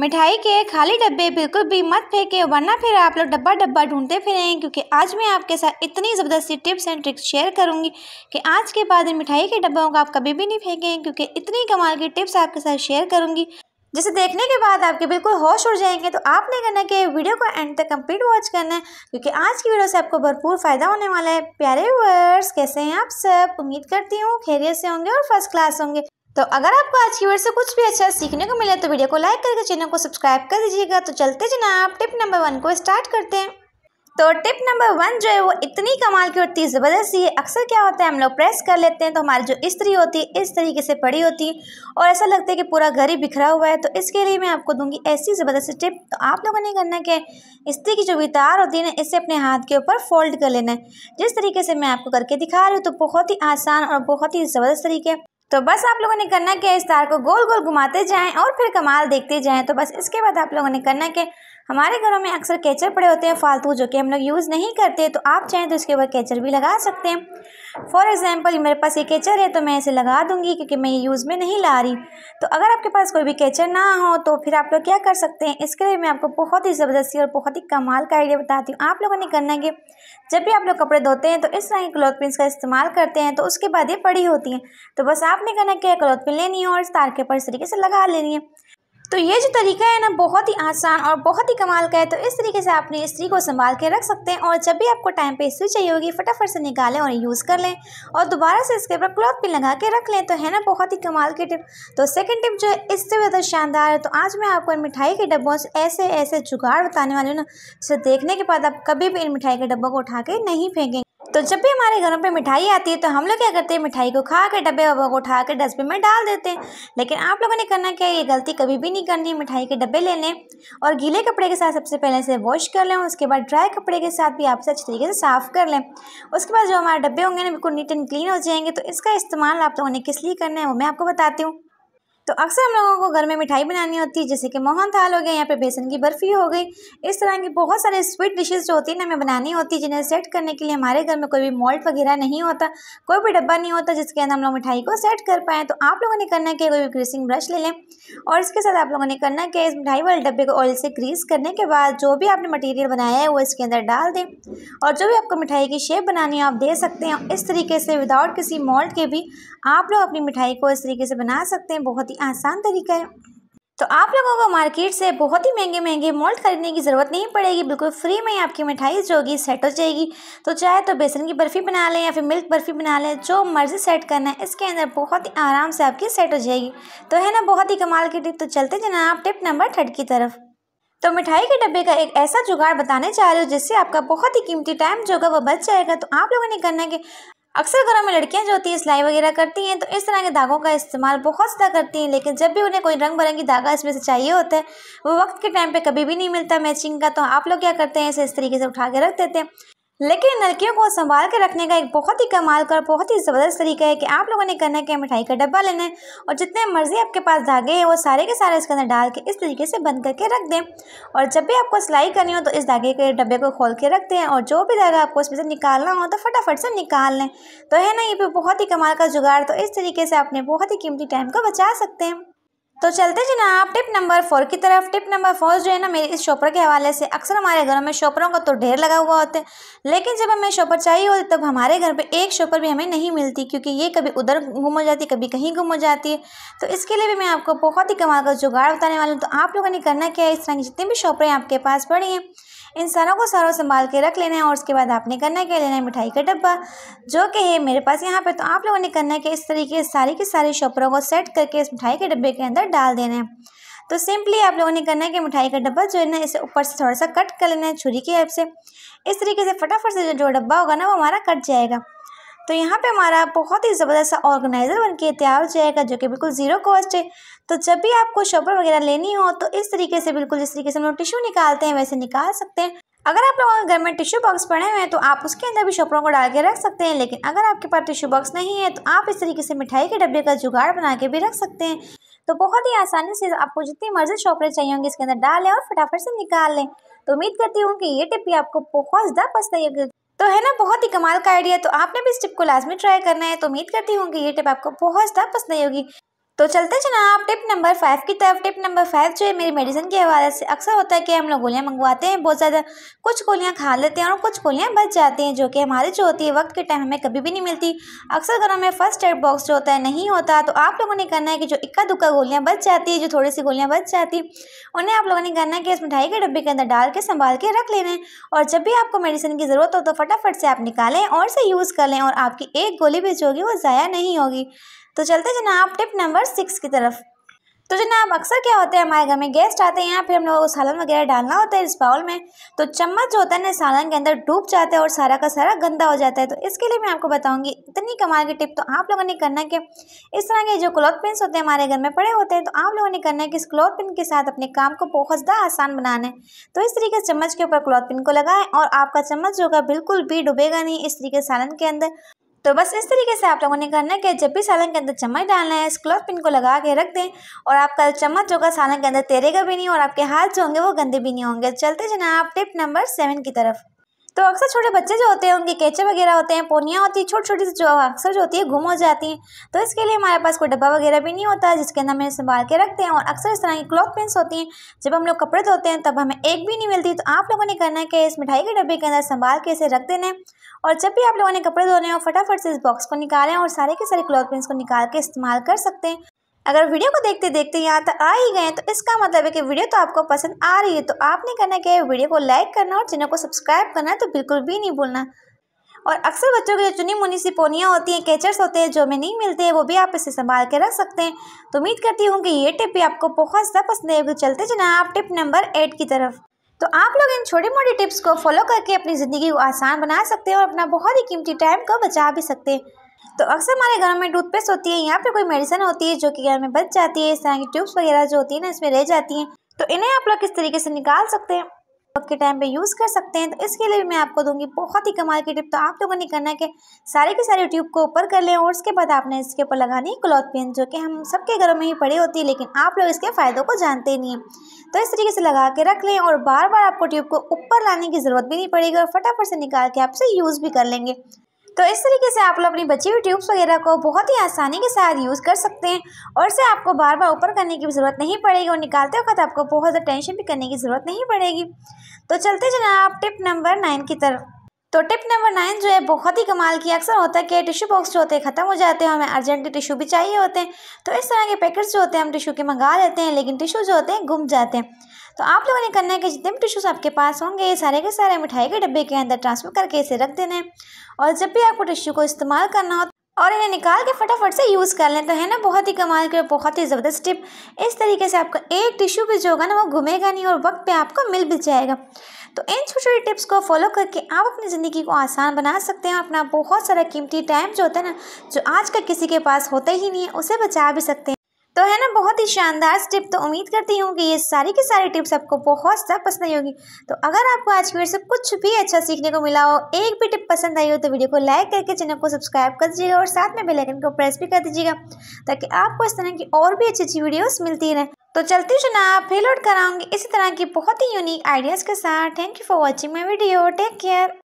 मिठाई के खाली डब्बे बिल्कुल भी मत फेंके वरना फिर आप लोग डब्बा डब्बा ढूंढते फिरें क्योंकि आज मैं आपके साथ इतनी ज़बरदस्ती टिप्स एंड ट्रिक्स शेयर करूंगी कि आज के बाद इन मिठाई के डब्बों को आप कभी भी नहीं फेंकें क्योंकि इतनी कमाल की टिप्स आपके साथ शेयर करूंगी जिसे देखने के बाद आपके बिल्कुल होश उड़ जाएंगे तो आपने करना कि वीडियो को एंड तक कंप्लीट वॉच करना है क्योंकि आज की वीडियो से आपको भरपूर फ़ायदा होने वाला है प्यारे व्यूअर्स कैसे हैं आप सब उम्मीद करती हूँ खैरियत से होंगे और फर्स्ट क्लास होंगे तो अगर आपको आज की वीडियो से कुछ भी अच्छा सीखने को मिले तो वीडियो को लाइक करके चैनल को सब्सक्राइब कर दीजिएगा तो चलते आप टिप नंबर वन को स्टार्ट करते हैं तो टिप नंबर वन जो है वो इतनी कमाल की होती है ज़बरदस्ती है अक्सर क्या होता है हम लोग प्रेस कर लेते हैं तो हमारी जो स्त्री होती है इस तरीके से पड़ी होती है और ऐसा लगता है कि पूरा घर ही बिखरा हुआ है तो इसके लिए मैं आपको दूंगी ऐसी ज़बरदस्ती टिप तो आप लोगों ने करना क्या है स्त्री की जो भी तार होती है ना इसे अपने हाथ के ऊपर फोल्ड कर लेना है जिस तरीके से मैं आपको करके दिखा रही हूँ तो बहुत ही आसान और बहुत ही ज़बरदस्त तरीके तो बस आप लोगों ने करना क्या है इस तार को गोल गोल घुमाते जाएं और फिर कमाल देखते जाएं तो बस इसके बाद आप लोगों ने करना क्या हमारे घरों में अक्सर कैचर पड़े होते हैं फालतू जो कि हम लोग यूज़ नहीं करते तो आप चाहें तो इसके ऊपर कैचर भी लगा सकते हैं फॉर एग्ज़ाम्पल मेरे पास ये कैचर है तो मैं इसे लगा दूंगी क्योंकि मैं ये यूज़ में नहीं ला रही तो अगर आपके पास कोई भी कैचर ना हो तो फिर आप लोग क्या कर सकते हैं इसके लिए मैं आपको बहुत ही ज़बरदस्ती और बहुत ही कमाल का आइडिया बताती हूँ आप लोगों ने करना कि जब भी आप लोग कपड़े धोते हैं तो इस तरह की क्लॉथ पिन का इस्तेमाल करते हैं तो उसके बाद ये पड़ी होती हैं तो बस आपने करना क्या क्लॉथ पिन लेनी है और इस तार के ऊपर इस तरीके से लगा लेनी है तो ये जो तरीका है ना बहुत ही आसान और बहुत ही कमाल का है तो इस तरीके से आपने स्त्री को संभाल के रख सकते हैं और जब भी आपको टाइम पे इस्त्री चाहिए होगी फटाफट से निकालें और यूज़ कर लें और दोबारा से इसके ऊपर क्लॉथ भी लगा के रख लें तो है ना बहुत ही कमाल की टिप तो सेकेंड टिप जो है इससे ज़्यादा शानदार है तो आज मैं आपको इन मिठाई के डब्बों से ऐसे ऐसे जुगाड़ बताने वाली हूँ ना जिसे देखने के बाद आप कभी भी इन मिठाई के डब्बों को उठा के नहीं फेंकेंगे तो जब भी हमारे घरों पे मिठाई आती है तो हम लोग क्या करते हैं मिठाई को खा के डब्बे वब्बे को उठा कर डस्टबिन में डाल देते हैं लेकिन आप लोगों ने करना क्या है ये गलती कभी भी नहीं करनी मिठाई के डब्बे ले लें और गीले कपड़े के साथ सबसे पहले इसे वॉश कर लें उसके बाद ड्राई कपड़े के साथ भी आप इसे अच्छे तरीके से साफ़ कर लें उसके बाद जो हमारे डब्बे होंगे ना बिल्कुल नीट एंड क्लीन हो जाएंगे तो इसका इस्तेमाल आप लोगों ने किस लिए करना है वो मैं आपको बताती हूँ तो अक्सर हम लोगों को घर में मिठाई बनानी होती है जैसे कि मोहन थाल हो गया या फिर बेसन की बर्फ़ी हो गई इस तरह की बहुत सारे स्वीट डिशेस जो होती है ना हमें बनानी होती है जिन्हें सेट करने के लिए हमारे घर में कोई भी मॉल्ट वगैरह नहीं होता कोई भी डब्बा नहीं होता जिसके अंदर हम लोग मिठाई को सेट कर पाएँ तो आप लोगों ने करना क्या कोई भी ग्रीसिंग ब्रश ले लें और इसके साथ आप लोगों ने करना क्या इस मिठाई वाले डब्बे को ऑयल से ग्रीस करने के बाद जो भी आपने मटीरियल बनाया है वो इसके अंदर डाल दें और जो भी आपको मिठाई की शेप बनानी है आप दे सकते हैं इस तरीके से विदाउट किसी मॉल्ट के भी आप लोग अपनी मिठाई को इस तरीके से बना सकते हैं बहुत ही आसान तरीका है तो आप लोगों को मार्केट से बहुत ही महंगे महंगे मोल्ट खरीदने की ज़रूरत नहीं पड़ेगी बिल्कुल फ्री में आपकी मिठाई जो होगी सेट हो जाएगी तो चाहे तो बेसन की बर्फ़ी बना लें या फिर मिल्क बर्फ़ी बना लें जो मर्ज़ी सेट करना है इसके अंदर बहुत ही आराम से आपकी सेट हो जाएगी तो है ना बहुत ही कमाल की टिप तो चलते जाना आप टिप नंबर थर्ड की तरफ तो मिठाई के डब्बे का एक ऐसा जुगाड़ बताने जा रहे हो जिससे आपका बहुत ही कीमती टाइम जो होगा वो बच जाएगा तो आप लोगों ने करना है कि अक्सर घरों में लड़कियां जो होती हैं सिलाई वगैरह करती हैं तो इस तरह के धागों का इस्तेमाल बहुत ज़्यादा करती हैं लेकिन जब भी उन्हें कोई रंग बिरंगी धागा इसमें से चाहिए होता है वो वक्त के टाइम पे कभी भी नहीं मिलता मैचिंग का तो आप लोग क्या करते हैं इसे इस तरीके से उठा के रख देते हैं लेकिन नलकियों को संभाल कर रखने का एक बहुत ही कमाल का बहुत ही ज़बरदस्त तरीका है कि आप लोगों ने करना है कि मिठाई का डब्बा लेना है और जितने मर्ज़ी आपके पास धागे हैं वो सारे के सारे इसके अंदर डाल के इस तरीके से बंद करके रख दें और जब भी आपको सिलाई करनी हो तो इस धागे के डब्बे को खोल के रख दें और जो भी धागा आपको उसमें से निकालना हो तो फटाफट से निकाल लें तो है ना ये भी बहुत ही कमाल का जुगाड़ तो इस तरीके से आपने बहुत ही कीमती टाइम को बचा सकते हैं तो चलते जनाब टिप नंबर फोर की तरफ टिप नंबर फोर जो है ना मेरे इस शॉपर के हवाले से अक्सर हमारे घरों में शॉपरों का तो ढेर लगा हुआ होता है लेकिन जब हमें शॉपर चाहिए होती तब हमारे घर पे एक शॉपर भी हमें नहीं मिलती क्योंकि ये कभी उधर गुम हो जाती कभी कहीं गुम हो जाती है तो इसके लिए भी मैं आपको बहुत ही कमाल का जुगाड़ बताने वाली हूँ तो आप लोगों ने करना क्या है इस तरह की जितनी भी शॉपरें आपके पास पड़ी हैं इन सारों को सारों संभाल के रख लेना है और उसके बाद आपने करना क्या लेना है मिठाई का डब्बा जो कि है मेरे पास यहाँ पर तो आप लोगों ने करना है कि इस तरीके सारी की सारी शॉपरों को सेट करके इस मिठाई के डब्बे के अंदर अंदर डाल देना है तो सिंपली आप लोगों ने करना है कि मिठाई का डब्बा जो है ना इसे ऊपर से थोड़ा सा कट कर लेना है छुरी की हेल्प से इस तरीके से फटाफट से जो डब्बा होगा ना वो हमारा कट जाएगा तो यहाँ पे हमारा बहुत ही ज़बरदस्त सा ऑर्गेनाइज़र बन के तैयार हो जाएगा जो कि बिल्कुल ज़ीरो कॉस्ट है तो जब भी आपको शॉपर वगैरह लेनी हो तो इस तरीके से बिल्कुल जिस तरीके से हम लोग टिशू निकालते हैं वैसे निकाल सकते हैं अगर आप लोगों के घर में टिश्यू बॉक्स पड़े हुए हैं तो आप उसके अंदर भी शॉपरों को डाल के रख सकते हैं लेकिन अगर आपके पास टिश्यू बॉक्स नहीं है तो आप इस तरीके से मिठाई के डब्बे का जुगाड़ बना के भी रख सकते हैं तो बहुत ही आसानी से आपको जितनी मर्जी शॉपरेट चाहिए होंगे इसके अंदर डालें और फटाफट से निकाल लें तो उम्मीद करती हूँ कि ये टिप भी आपको बहुत ज़्यादा पसंद आएगी तो है ना बहुत ही कमाल का आइडिया तो आपने भी इस टिप को लाजमी ट्राई करना है तो उम्मीद करती हूँ कि ये टिप आपको बहुत ज़्यादा पसंद आई होगी तो चलते जनाब टिप नंबर फाइव की तरफ टिप नंबर फाइव जो है मेरी मेडिसिन के हवाले से अक्सर होता है कि हम लोग गोलियाँ मंगवाते हैं बहुत ज़्यादा कुछ गोलियाँ खा लेते हैं और कुछ गोलियाँ बच जाती हैं जो कि हमारे जो होती है वक्त के टाइम हमें कभी भी नहीं मिलती अक्सर घरों में फर्स्ट एड बॉक्स जो होता है नहीं होता तो आप लोगों ने करना है कि जो इक्का दुक्का गोलियाँ बच जाती है जो थोड़ी सी गोलियाँ बच जाती उन्हें आप लोगों ने करना है कि इस मिठाई के डब्बे के अंदर डाल के संभाल के रख लेने और जब भी आपको मेडिसिन की ज़रूरत हो तो फटाफट से आप निकालें और से यूज़ कर लें और आपकी एक गोली भी जो होगी वो ज़ाया नहीं होगी तो चलते जनाब टिप नंबर सिक्स की तरफ तो जनाब अक्सर क्या होता है हमारे घर में गेस्ट आते हैं या फिर हम लोगों को सालन वगैरह डालना होता है इस बाउल में तो चम्मच जो होता है ना सालन के अंदर डूब जाता है और सारा का सारा गंदा हो जाता है तो इसके लिए मैं आपको बताऊंगी इतनी कमाल की टिप तो आप लोगों ने करना कि इस तरह के जो क्लॉथ पिन होते हैं हमारे घर में पड़े होते हैं तो आप लोगों ने करना है कि इस क्लॉथ पिन के साथ अपने काम को बहुत ज़्यादा आसान बनाना है तो इस तरीके से चम्मच के ऊपर क्लॉथ पिन को लगाएं और आपका चम्मच जो होगा बिल्कुल भी डूबेगा नहीं इस तरीके सालन के अंदर तो बस इस तरीके से आप लोगों ने करना है कि जब भी सालन के अंदर चम्मच डालना है इस क्लॉथ पिन को लगा के रख दें और आपका चम्मच होगा सालन के अंदर तैरेगा भी नहीं और आपके हाथ जो होंगे वो गंदे भी नहीं होंगे चलते जना आप टिप नंबर सेवन की तरफ तो अक्सर छोटे बच्चे जो होते हैं उनके कैचे वगैरह होते हैं पोनियाँ होती है छोटी छोटी जो अक्सर जो होती है गुम हो जाती हैं तो इसके लिए हमारे पास कोई डब्बा वगैरह भी नहीं होता जिसके अंदर हमें संभाल के रखते हैं और अक्सर इस तरह की क्लॉथ पेंस होती हैं जब हम लोग कपड़े धोते हैं तब हमें एक भी नहीं मिलती तो आप लोगों ने करना है कि इस मिठाई के डब्बे के अंदर संभाल के इसे रख देना है और जब भी आप लोगों ने कपड़े धोने हो फटाफट से इस बॉक्स को निकालें और सारे के सारे क्लॉथ पेंस को निकाल के इस्तेमाल कर सकते हैं अगर वीडियो को देखते देखते यहाँ तक आ ही गए तो इसका मतलब है कि वीडियो तो आपको पसंद आ रही है तो आपने करना क्या है वीडियो को लाइक करना और चैनल को सब्सक्राइब करना तो बिल्कुल भी नहीं भूलना और अक्सर बच्चों की जो चुनी मुनी सी पोनियाँ होती हैं कैचर्स होते हैं जो हमें नहीं मिलते हैं वो भी आप इसे संभाल के रख सकते हैं तो उम्मीद करती हूँ कि ये टिप भी आपको बहुत ज़्यादा पसंद आएगी चलते चले आप टिप नंबर एट की तरफ तो आप लोग इन छोटी मोटी टिप्स को फॉलो करके अपनी ज़िंदगी को आसान बना सकते हैं और अपना बहुत ही कीमती टाइम को बचा भी सकते हैं तो अक्सर हमारे घरों में टूथपेस्ट होती है यहाँ फिर कोई मेडिसिन होती है जो कि घर में बच जाती है इस तरह की ट्यूब्स वगैरह जो होती है ना इसमें रह जाती हैं तो इन्हें आप लोग किस तरीके से निकाल सकते हैं के टाइम पे यूज़ कर सकते हैं तो इसके लिए भी मैं आपको दूंगी बहुत ही कमाल की टिप तो आप लोगों ने करना है कि सारे के सारे ट्यूब को ऊपर कर लें और उसके बाद आपने इसके ऊपर लगानी क्लॉथ पिन जो कि हम सबके घरों में ही पड़ी होती है लेकिन आप लोग इसके फ़ायदों को जानते नहीं हैं तो इस तरीके से लगा के रख लें और बार बार आपको ट्यूब को ऊपर लाने की ज़रूरत भी नहीं पड़ेगी और फटाफट से निकाल के आपसे यूज़ भी कर लेंगे तो इस तरीके से आप लोग अपनी बची हुई ट्यूब्स वगैरह को बहुत ही आसानी के साथ यूज़ कर सकते हैं और इसे आपको बार बार ऊपर करने की ज़रूरत नहीं पड़ेगी और निकालते वक्त आपको बहुत ज़्यादा टेंशन भी करने की ज़रूरत नहीं पड़ेगी तो चलते आप टिप नंबर नाइन की तरफ तो टिप नंबर नाइन जो है बहुत ही कमाल की अक्सर होता है कि टिशू बॉक्स जो होते हैं ख़त्म हो जाते हैं हमें अर्जेंटली टिशू भी चाहिए होते हैं तो इस तरह के पैकेट्स जो होते हैं हम टिशू के मंगा लेते हैं लेकिन टिशू जो होते हैं गुम जाते हैं तो आप लोगों ने करना है कि जितने भी टिश्यूज़ आपके पास होंगे ये सारे के सारे मिठाई के डब्बे के अंदर ट्रांसफ़र करके इसे रख देना है और जब भी आपको टिश्यू को इस्तेमाल करना हो और इन्हें निकाल के फटाफट से यूज़ कर लें तो है ना बहुत ही कमाल के बहुत ही ज़बरदस्त टिप इस तरीके से आपका एक टिश्यू भी जो होगा ना वो घूमेगा नहीं और वक्त पे आपको मिल भी जाएगा तो इन छोटी छोटी टिप्स को फॉलो करके आप अपनी ज़िंदगी को आसान बना सकते हैं अपना बहुत सारा कीमती टाइम जो होता है ना जो आज का किसी के पास होता ही नहीं है उसे बचा भी सकते हैं तो है ना बहुत ही शानदार टिप तो उम्मीद करती हूँ कि ये सारी की सारी टिप्स आपको बहुत सा पसंद आई होगी तो अगर आपको आज की वीडियो से कुछ भी अच्छा सीखने को मिला हो एक भी टिप पसंद आई हो तो वीडियो को लाइक करके चैनल को सब्सक्राइब कर दीजिएगा और साथ में बेलाइकन को प्रेस भी कर दीजिएगा ताकि आपको इस तरह की और भी अच्छी अच्छी वीडियोज़ मिलती रहे तो चलती चुनाव फिर लौट कर आऊँगी इसी तरह की बहुत ही यूनिक आइडियाज़ के साथ thank you for watching my video take care